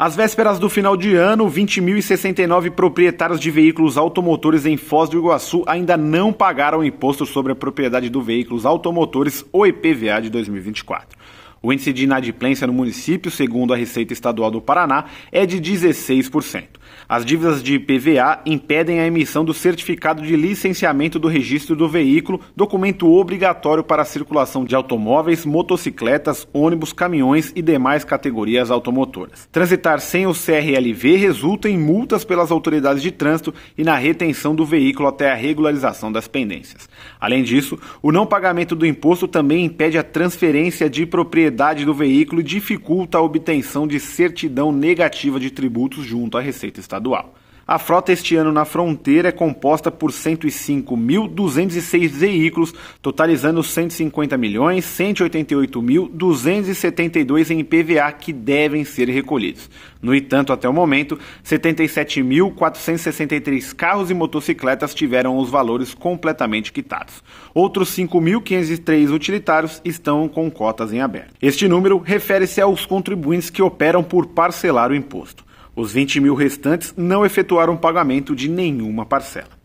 Às vésperas do final de ano, 20.069 proprietários de veículos automotores em Foz do Iguaçu ainda não pagaram o imposto sobre a propriedade do veículos automotores, ou IPVA, de 2024. O índice de inadimplência no município, segundo a Receita Estadual do Paraná, é de 16%. As dívidas de IPVA impedem a emissão do certificado de licenciamento do registro do veículo, documento obrigatório para a circulação de automóveis, motocicletas, ônibus, caminhões e demais categorias automotoras. Transitar sem o CRLV resulta em multas pelas autoridades de trânsito e na retenção do veículo até a regularização das pendências. Além disso, o não pagamento do imposto também impede a transferência de propriedade propriedade do veículo dificulta a obtenção de certidão negativa de tributos junto à Receita Estadual. A frota este ano na fronteira é composta por 105.206 veículos, totalizando 150 milhões 188.272 em PVA que devem ser recolhidos. No entanto, até o momento, 77.463 carros e motocicletas tiveram os valores completamente quitados. Outros 5.503 utilitários estão com cotas em aberto. Este número refere-se aos contribuintes que operam por parcelar o imposto. Os 20 mil restantes não efetuaram pagamento de nenhuma parcela.